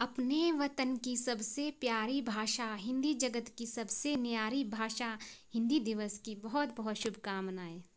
अपने वतन की सबसे प्यारी भाषा हिंदी जगत की सबसे न्यारी भाषा हिंदी दिवस की बहुत बहुत शुभकामनाएं